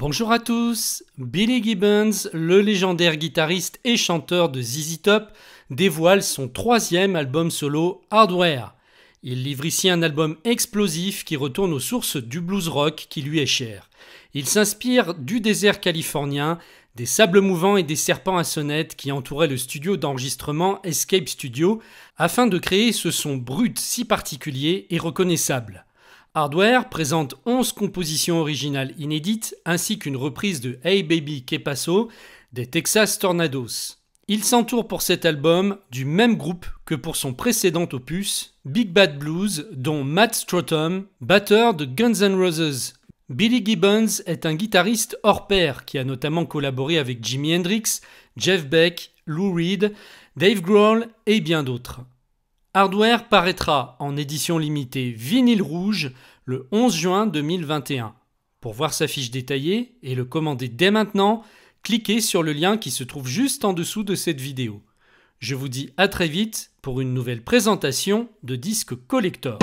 Bonjour à tous, Billy Gibbons, le légendaire guitariste et chanteur de ZZ Top, dévoile son troisième album solo Hardware. Il livre ici un album explosif qui retourne aux sources du blues rock qui lui est cher. Il s'inspire du désert californien, des sables mouvants et des serpents à sonnette qui entouraient le studio d'enregistrement Escape Studio afin de créer ce son brut si particulier et reconnaissable. Hardware présente 11 compositions originales inédites ainsi qu'une reprise de Hey Baby Que Paso des Texas Tornadoes. Il s'entoure pour cet album du même groupe que pour son précédent opus, Big Bad Blues, dont Matt Strotum, batteur de Guns N' Roses. Billy Gibbons est un guitariste hors pair qui a notamment collaboré avec Jimi Hendrix, Jeff Beck, Lou Reed, Dave Grohl et bien d'autres. Hardware paraîtra en édition limitée vinyle rouge le 11 juin 2021. Pour voir sa fiche détaillée et le commander dès maintenant, cliquez sur le lien qui se trouve juste en dessous de cette vidéo. Je vous dis à très vite pour une nouvelle présentation de disques collector.